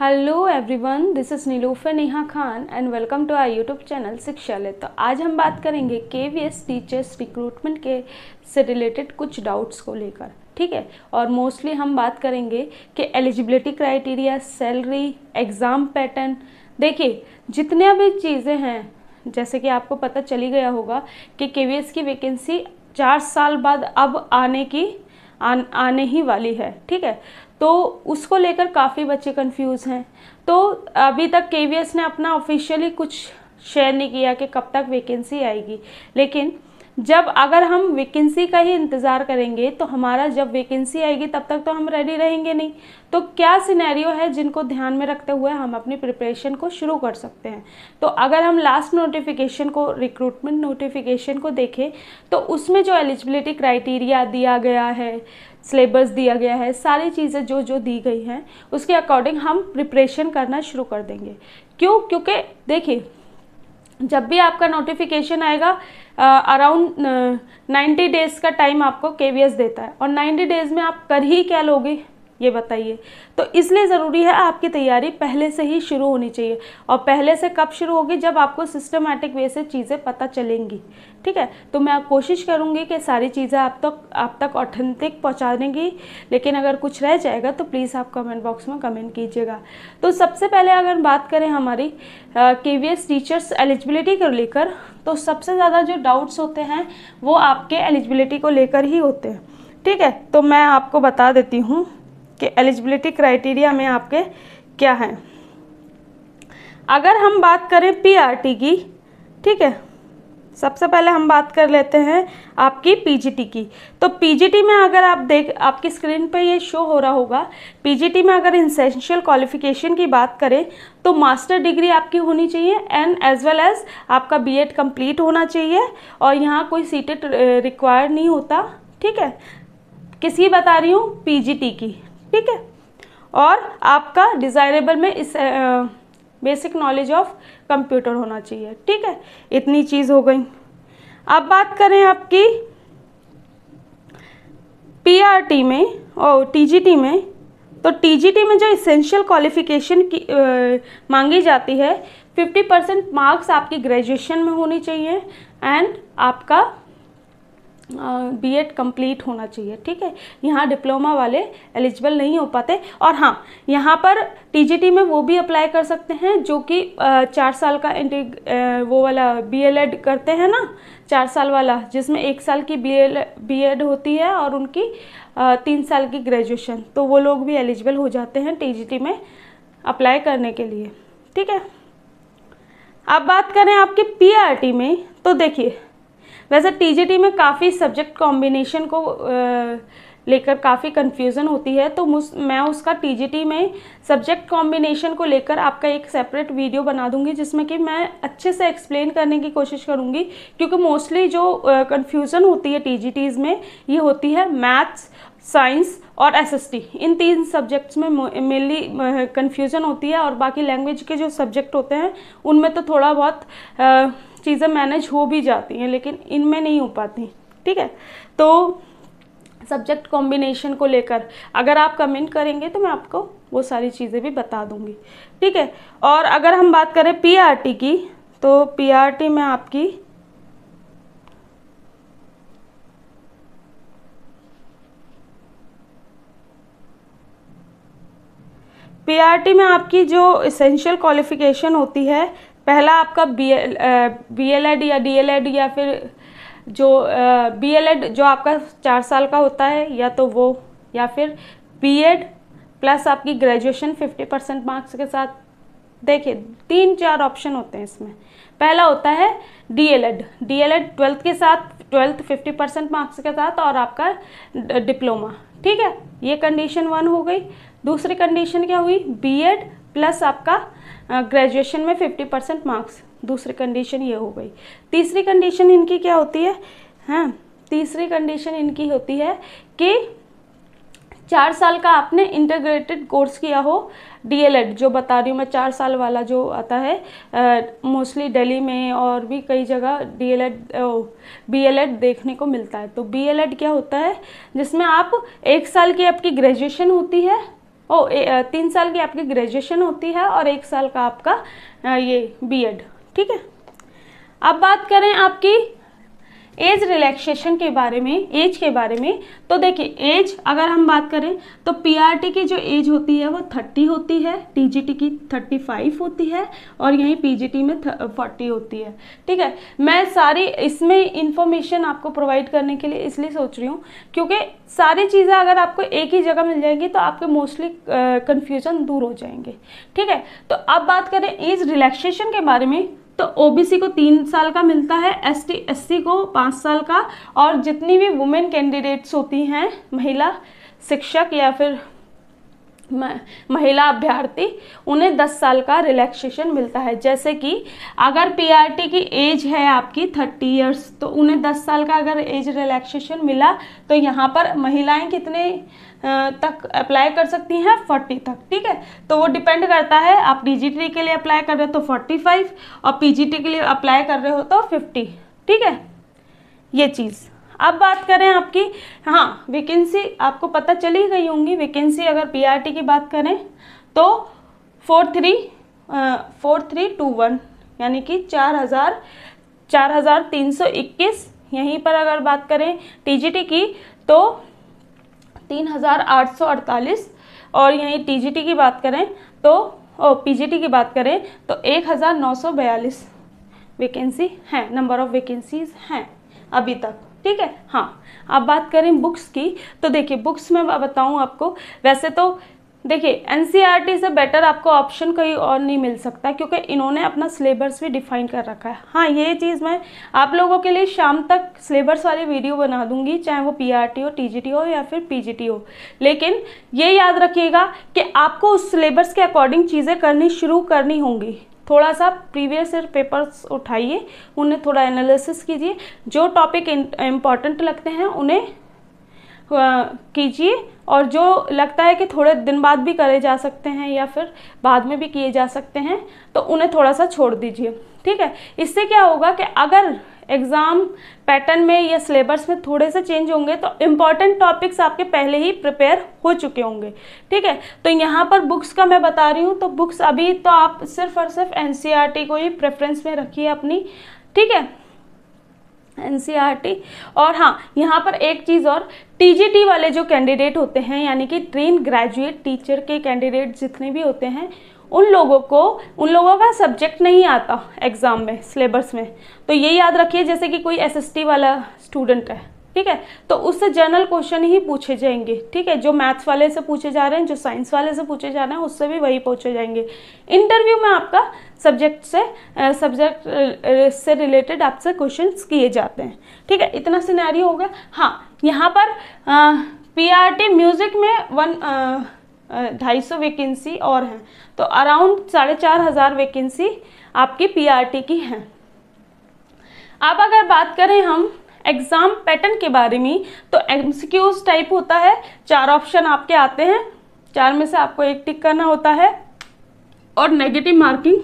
hello everyone this is Nilufe Neha Khan and welcome to our YouTube channel Shiksha ले तो आज हम बात करेंगे के वी एस टीचर्स रिक्रूटमेंट के से रिलेटेड कुछ डाउट्स को लेकर ठीक है और मोस्टली हम बात करेंगे कि eligibility criteria salary exam pattern देखिए जितने भी चीज़ें हैं जैसे कि आपको पता चली गया होगा कि के वी एस की वैकेंसी चार साल बाद अब आने की आ, आने ही वाली है ठीक है तो उसको लेकर काफ़ी बच्चे कंफ्यूज हैं तो अभी तक के ने अपना ऑफिशियली कुछ शेयर नहीं किया कि कब तक वैकेंसी आएगी लेकिन जब अगर हम वैकेंसी का ही इंतज़ार करेंगे तो हमारा जब वैकेंसी आएगी तब तक तो हम रेडी रहेंगे नहीं तो क्या सिनेरियो है जिनको ध्यान में रखते हुए हम अपनी प्रिपरेशन को शुरू कर सकते हैं तो अगर हम लास्ट नोटिफिकेशन को रिक्रूटमेंट नोटिफिकेशन को देखें तो उसमें जो एलिजिबिलिटी क्राइटेरिया दिया गया है सिलेबस दिया गया है सारी चीज़ें जो जो दी गई हैं उसके अकॉर्डिंग हम प्रिपरेशन करना शुरू कर देंगे क्यों क्योंकि देखिए जब भी आपका नोटिफिकेशन आएगा अराउंड नाइन्टी डेज़ का टाइम आपको के देता है और नाइन्टी डेज़ में आप कर ही क्या लोगे ये बताइए तो इसलिए ज़रूरी है आपकी तैयारी पहले से ही शुरू होनी चाहिए और पहले से कब शुरू होगी जब आपको सिस्टमेटिक वे से चीज़ें पता चलेंगी ठीक है तो मैं कोशिश करूँगी कि सारी चीज़ें आप तक तो, आप तक ऑथेंटिक पहुँचाने की लेकिन अगर कुछ रह जाएगा तो प्लीज़ आप कमेंट बॉक्स में कमेंट कीजिएगा तो सबसे पहले अगर बात करें हमारी के वी एस टीचर्स एलिजिबिलिटी को लेकर तो सबसे ज़्यादा जो डाउट्स होते हैं वो आपके एलिजिबिलिटी को लेकर ही होते हैं ठीक है तो मैं आपको बता देती हूँ कि एलिजिबिलिटी क्राइटेरिया में आपके क्या हैं अगर हम बात करें पीआरटी की ठीक है सबसे पहले हम बात कर लेते हैं आपकी पीजीटी की तो पीजीटी में अगर आप देख आपकी स्क्रीन पे ये शो हो रहा होगा पीजीटी में अगर इंसेंशियल क्वालिफिकेशन की बात करें तो मास्टर डिग्री आपकी होनी चाहिए एंड एज वेल एज आपका बीएड कंप्लीट होना चाहिए और यहाँ कोई सीटेट रिक्वायर नहीं होता ठीक है किसी बता रही हूँ पी की ठीक है और आपका डिज़ायरेबल में इस बेसिक नॉलेज ऑफ कंप्यूटर होना चाहिए ठीक है इतनी चीज़ हो गई अब बात करें आपकी पीआरटी में और टीजीटी में तो टीजीटी में जो इसेंशियल क्वालिफिकेशन की आ, मांगी जाती है 50 परसेंट मार्क्स आपकी ग्रेजुएशन में होनी चाहिए एंड आपका बीएड कंप्लीट होना चाहिए ठीक है यहाँ डिप्लोमा वाले एलिजिबल नहीं हो पाते और हाँ यहाँ पर टीजीटी में वो भी अप्लाई कर सकते हैं जो कि चार साल का इंटी वो वाला बीएलएड करते हैं ना चार साल वाला जिसमें एक साल की बी एल बी एड होती है और उनकी तीन साल की ग्रेजुएशन तो वो लोग भी एलिजिबल हो जाते हैं टी में अप्लाई करने के लिए ठीक है अब बात करें आपके टी में तो देखिए वैसे टीजीटी में काफ़ी सब्जेक्ट कॉम्बिनेशन को लेकर काफ़ी कन्फ्यूज़न होती है तो मैं उसका टीजीटी में सब्जेक्ट कॉम्बिनेशन को लेकर आपका एक सेपरेट वीडियो बना दूंगी जिसमें कि मैं अच्छे से एक्सप्लेन करने की कोशिश करूंगी क्योंकि मोस्टली जो कन्फ्यूज़न होती है टीजीटीज़ में ये होती है मैथ्स साइंस और एसएसटी इन तीन सब्जेक्ट्स में मेनली कन्फ्यूज़न होती है और बाकी लैंग्वेज के जो सब्जेक्ट होते हैं उनमें तो थोड़ा बहुत चीज़ें मैनेज हो भी जाती हैं लेकिन इनमें नहीं हो पाती ठीक है तो सब्जेक्ट कॉम्बिनेशन को लेकर अगर आप कमेंट करेंगे तो मैं आपको वो सारी चीज़ें भी बता दूंगी ठीक है और अगर हम बात करें पीआरटी की तो पीआरटी में आपकी पीआरटी में आपकी जो इसेंशियल क्वालिफिकेशन होती है पहला आपका बी एल एड या डी एल एड या फिर जो बी एल एड जो आपका चार साल का होता है या तो वो या फिर बी एड प्लस आपकी ग्रेजुएशन फिफ्टी परसेंट मार्क्स के साथ देखिए तीन चार ऑप्शन होते हैं इसमें पहला होता है D L Ed D L Ed twelfth के साथ ट्वेल्थ फिफ्टी परसेंट मार्क्स के साथ और आपका डिप्लोमा ठीक है ये कंडीशन वन हो गई दूसरी कंडीशन क्या हुई बी एड प्लस आपका ग्रेजुएशन में फिफ्टी परसेंट मार्क्स दूसरी कंडीशन ये हो गई तीसरी कंडीशन इनकी क्या होती है हाँ तीसरी कंडीशन इनकी होती है कि चार साल का आपने इंटीग्रेटेड कोर्स किया हो डीएलएड जो बता रही हूँ मैं चार साल वाला जो आता है मोस्टली दिल्ली में और भी कई जगह डीएलएड बीएलएड देखने को मिलता है तो बीएलएड क्या होता है जिसमें आप एक साल की आपकी ग्रेजुएशन होती है ओ ए, तीन साल की आपकी ग्रेजुएशन होती है और एक साल का आपका ये बीएड ठीक है अब बात करें आपकी एज रिलैक्सेशन के बारे में एज के बारे में तो देखिए एज अगर हम बात करें तो पीआरटी की जो एज होती है वो थर्टी होती है टीजीटी की थर्टी फाइव होती है और यहीं पीजीटी में फोर्टी होती है ठीक है मैं सारी इसमें इन्फॉर्मेशन आपको प्रोवाइड करने के लिए इसलिए सोच रही हूँ क्योंकि सारी चीज़ें अगर आपको एक ही जगह मिल जाएंगी तो आपके मोस्टली कन्फ्यूजन दूर हो जाएंगे ठीक है तो अब बात करें एज रिलैक्सेशन के बारे में तो ओबीसी को तीन साल का मिलता है एस टी को पाँच साल का और जितनी भी वुमेन कैंडिडेट्स होती हैं महिला शिक्षक या फिर महिला अभ्यर्थी उन्हें 10 साल का रिलैक्सेशन मिलता है जैसे कि अगर पीआरटी की एज है आपकी 30 इयर्स तो उन्हें 10 साल का अगर एज रिलैक्सेशन मिला तो यहाँ पर महिलाएं कितने तक अप्लाई कर सकती हैं 40 तक ठीक है तो वो डिपेंड करता है आप डीजीटी के लिए अप्लाई कर रहे हो तो 45 और पीजीटी के लिए अप्लाई कर रहे हो तो 50 ठीक है ये चीज़ अब बात करें आपकी हाँ वैकेंसी आपको पता चली गई होंगी वैकेंसी अगर पीआरटी की बात करें तो four three four three two one यानी कि चार हज़ार चार हज़ार तीन सौ इक्कीस यहीं पर अगर बात करें टीजीटी की तो तीन हज़ार आठ सौ अड़तालीस और यहीं टीजीटी की बात करें तो ओ पीजीटी की बात करें तो एक हज़ार नौ सौ बयालीस वैकेंसी हैं नंबर ऑफ़ वैकेंसीज़ हैं अभी तक ठीक है हाँ अब बात करें बुक्स की तो देखिए बुक्स में बताऊँ आपको वैसे तो देखिए एन e से बेटर आपको ऑप्शन कहीं और नहीं मिल सकता क्योंकि इन्होंने अपना सिलेबस भी डिफाइन कर रखा है हाँ ये चीज़ मैं आप लोगों के लिए शाम तक सिलेबस वाली वीडियो बना दूंगी चाहे वो पीआरटी e हो टीजीटी हो या फिर पीजीटी हो लेकिन ये याद रखिएगा कि आपको उस सिलेबस के अकॉर्डिंग चीज़ें करनी शुरू करनी होंगी थोड़ा सा प्रीवियस ईयर पेपर्स उठाइए उन्हें थोड़ा एनालिसिस कीजिए जो टॉपिक इम्पॉर्टेंट लगते हैं उन्हें कीजिए और जो लगता है कि थोड़े दिन बाद भी करे जा सकते हैं या फिर बाद में भी किए जा सकते हैं तो उन्हें थोड़ा सा छोड़ दीजिए ठीक है इससे क्या होगा कि अगर एग्ज़ाम पैटर्न में या सिलेबस में थोड़े से चेंज होंगे तो इम्पॉर्टेंट टॉपिक्स आपके पहले ही प्रिपेयर हो चुके होंगे ठीक है तो यहाँ पर बुक्स का मैं बता रही हूँ तो बुक्स अभी तो आप सिर्फ और सिर्फ एन e को ही प्रेफरेंस में रखिए अपनी ठीक है एन e और हाँ यहाँ पर एक चीज़ और टी वाले जो कैंडिडेट होते हैं यानी कि ट्रेन ग्रेजुएट टीचर के कैंडिडेट जितने भी होते हैं उन लोगों को उन लोगों का सब्जेक्ट नहीं आता एग्ज़ाम में सिलेबस में तो ये याद रखिए जैसे कि कोई एसएसटी वाला स्टूडेंट है ठीक है तो उससे जनरल क्वेश्चन ही पूछे जाएंगे ठीक है जो मैथ्स वाले से पूछे जा रहे हैं जो साइंस वाले से पूछे जा रहे हैं उससे भी वही पूछे जाएंगे इंटरव्यू में आपका सब्जेक्ट से सब्जेक्ट से रिलेटेड आपसे क्वेश्चन किए जाते हैं ठीक है इतना सिनारी हो गया हाँ यहाँ पर पी म्यूज़िक में वन ढाई सौ वेकेंसी और हैं तो अराउंड साढ़े चार हज़ार वेकेंसी आपकी पीआरटी की हैं अब अगर बात करें हम एग्ज़ाम पैटर्न के बारे में तो एमसीक्यूज टाइप होता है चार ऑप्शन आपके आते हैं चार में से आपको एक टिक करना होता है और नेगेटिव मार्किंग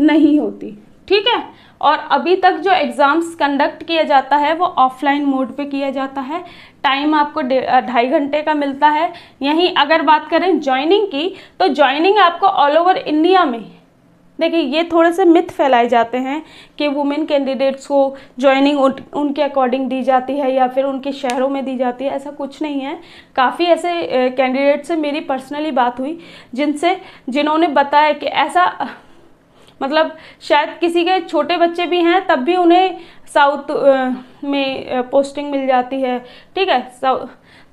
नहीं होती ठीक है और अभी तक जो एग्ज़ाम्स कंडक्ट किया जाता है वो ऑफलाइन मोड पे किया जाता है टाइम आपको ढाई घंटे का मिलता है यहीं अगर बात करें जॉइनिंग की तो जॉइनिंग आपको ऑल ओवर इंडिया में देखिए ये थोड़े से मिथ फैलाए जाते हैं कि वुमेन कैंडिडेट्स को ज्वाइनिंग उनके अकॉर्डिंग दी जाती है या फिर उनके शहरों में दी जाती है ऐसा कुछ नहीं है काफ़ी ऐसे कैंडिडेट से मेरी पर्सनली बात हुई जिनसे जिन्होंने बताया कि ऐसा मतलब शायद किसी के छोटे बच्चे भी हैं तब भी उन्हें साउथ में पोस्टिंग मिल जाती है ठीक है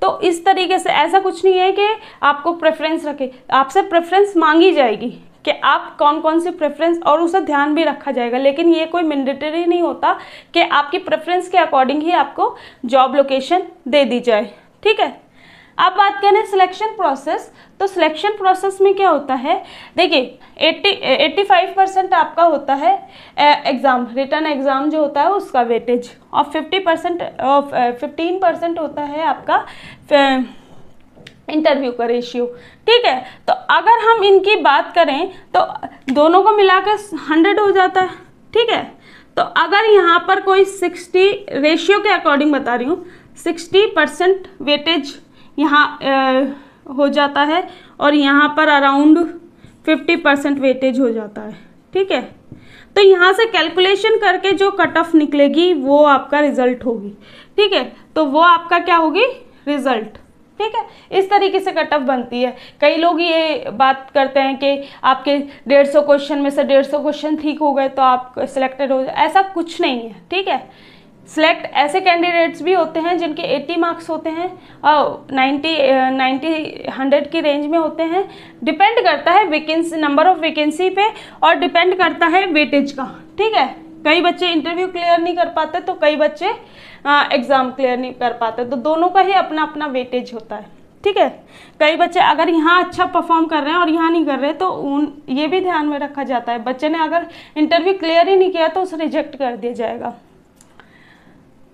तो इस तरीके से ऐसा कुछ नहीं है कि आपको प्रेफरेंस रखे आपसे प्रेफरेंस मांगी जाएगी कि आप कौन कौन सी प्रेफरेंस और उसे ध्यान भी रखा जाएगा लेकिन ये कोई मैंडेटरी नहीं होता कि आपकी प्रेफरेंस के अकॉर्डिंग ही आपको जॉब लोकेशन दे दी जाए ठीक है अब बात करें सिलेक्शन प्रोसेस तो सिलेक्शन प्रोसेस में क्या होता है देखिए 80 85 परसेंट आपका होता है एग्ज़ाम रिटर्न एग्ज़ाम जो होता है उसका वेटेज और 50 परसेंट फिफ्टीन परसेंट होता है आपका इंटरव्यू का रेशियो ठीक है तो अगर हम इनकी बात करें तो दोनों को मिलाकर हंड्रेड हो जाता है ठीक है तो अगर यहाँ पर कोई सिक्सटी रेशियो के अकॉर्डिंग बता रही हूँ सिक्सटी परसेंट वेटेज यहाँ हो जाता है और यहाँ पर अराउंड फिफ्टी परसेंट वेटेज हो जाता है ठीक है तो यहाँ से कैलकुलेशन करके जो कट ऑफ निकलेगी वो आपका रिजल्ट होगी ठीक है तो वो आपका क्या होगी रिजल्ट ठीक है इस तरीके से कट ऑफ बनती है कई लोग ये बात करते हैं कि आपके डेढ़ सौ क्वेश्चन में से डेढ़ सौ क्वेश्चन ठीक हो गए तो आप सिलेक्टेड हो जाए ऐसा कुछ नहीं है ठीक है सेलेक्ट ऐसे कैंडिडेट्स भी होते हैं जिनके 80 मार्क्स होते हैं और 90 90 100 की रेंज में होते हैं डिपेंड करता है वेकेंसी नंबर ऑफ वेकेंसी पे और डिपेंड करता है वेटेज का ठीक है कई बच्चे इंटरव्यू क्लियर नहीं कर पाते तो कई बच्चे एग्ज़ाम क्लियर नहीं कर पाते तो दोनों का ही अपना अपना वेटेज होता है ठीक है कई बच्चे अगर यहाँ अच्छा परफॉर्म कर रहे हैं और यहाँ नहीं कर रहे तो उन ये भी ध्यान में रखा जाता है बच्चे ने अगर इंटरव्यू क्लियर ही नहीं किया तो उसे रिजेक्ट कर दिया जाएगा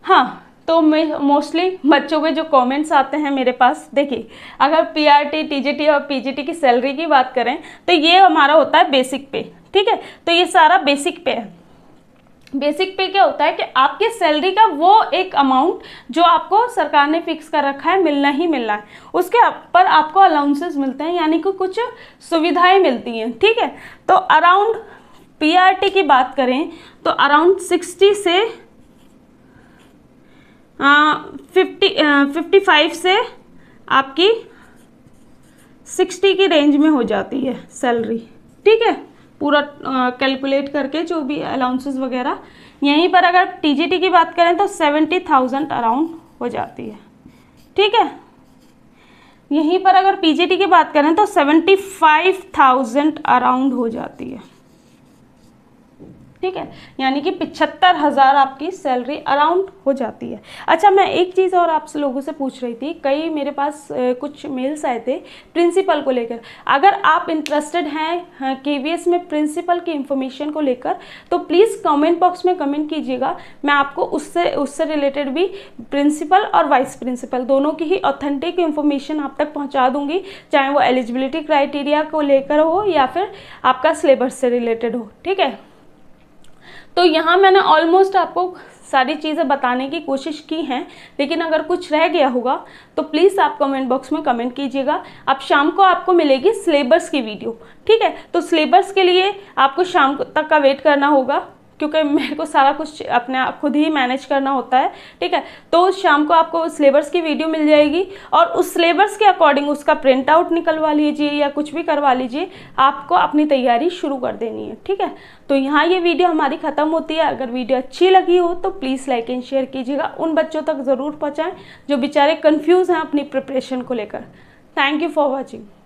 हाँ तो मैं मोस्टली बच्चों के जो कमेंट्स आते हैं मेरे पास देखिए अगर पीआरटी टीजीटी और पीजीटी की सैलरी की बात करें तो ये हमारा होता है बेसिक पे ठीक है तो ये सारा बेसिक पे है बेसिक पे क्या होता है कि आपके सैलरी का वो एक अमाउंट जो आपको सरकार ने फिक्स कर रखा है मिलना ही मिलना है उसके पर आपको अलाउंसेस मिलते हैं यानी कि कुछ सुविधाएं मिलती हैं ठीक है तो अराउंड पीआरटी की बात करें तो अराउंड सिक्सटी से फिफ्टी फिफ्टी फाइव से आपकी सिक्सटी की रेंज में हो जाती है सैलरी ठीक है पूरा कैलकुलेट करके जो भी अलाउंसेस वगैरह यहीं पर अगर टीजीटी की बात करें तो सेवेंटी थाउजेंड अराउंड हो जाती है ठीक है यहीं पर अगर पीजीटी की बात करें तो सेवेंटी फाइव थाउजेंड अराउंड हो जाती है ठीक है यानी कि पिछहत्तर हज़ार आपकी सैलरी अराउंड हो जाती है अच्छा मैं एक चीज़ और आप लोगों से पूछ रही थी कई मेरे पास कुछ मेल्स आए थे प्रिंसिपल को लेकर अगर आप इंटरेस्टेड हैं के हाँ, में प्रिंसिपल की इंफॉर्मेशन को लेकर तो प्लीज़ कमेंट बॉक्स में कमेंट कीजिएगा मैं आपको उससे उससे रिलेटेड भी प्रिंसिपल और वाइस प्रिंसिपल दोनों की ही ऑथेंटिक इन्फॉर्मेशन आप तक पहुँचा दूँगी चाहे वो एलिजिबिलिटी क्राइटेरिया को लेकर हो या फिर आपका सिलेबस से रिलेटेड हो ठीक है तो यहाँ मैंने ऑलमोस्ट आपको सारी चीज़ें बताने की कोशिश की हैं लेकिन अगर कुछ रह गया होगा तो प्लीज़ आप कमेंट बॉक्स में कमेंट कीजिएगा अब शाम को आपको मिलेगी सिलेबस की वीडियो ठीक है तो सिलेबस के लिए आपको शाम तक का वेट करना होगा क्योंकि मेरे को सारा कुछ अपने आप खुद ही मैनेज करना होता है ठीक है तो शाम को आपको सिलेबस की वीडियो मिल जाएगी और उस सिलेबस के अकॉर्डिंग उसका प्रिंट आउट निकलवा लीजिए या कुछ भी करवा लीजिए आपको अपनी तैयारी शुरू कर देनी है ठीक है तो यहाँ ये वीडियो हमारी ख़त्म होती है अगर वीडियो अच्छी लगी हो तो प्लीज़ लाइक एंड शेयर कीजिएगा उन बच्चों तक ज़रूर पहुँचाएँ जो बेचारे कन्फ्यूज़ हैं अपनी प्रिपरेशन को लेकर थैंक यू फॉर वॉचिंग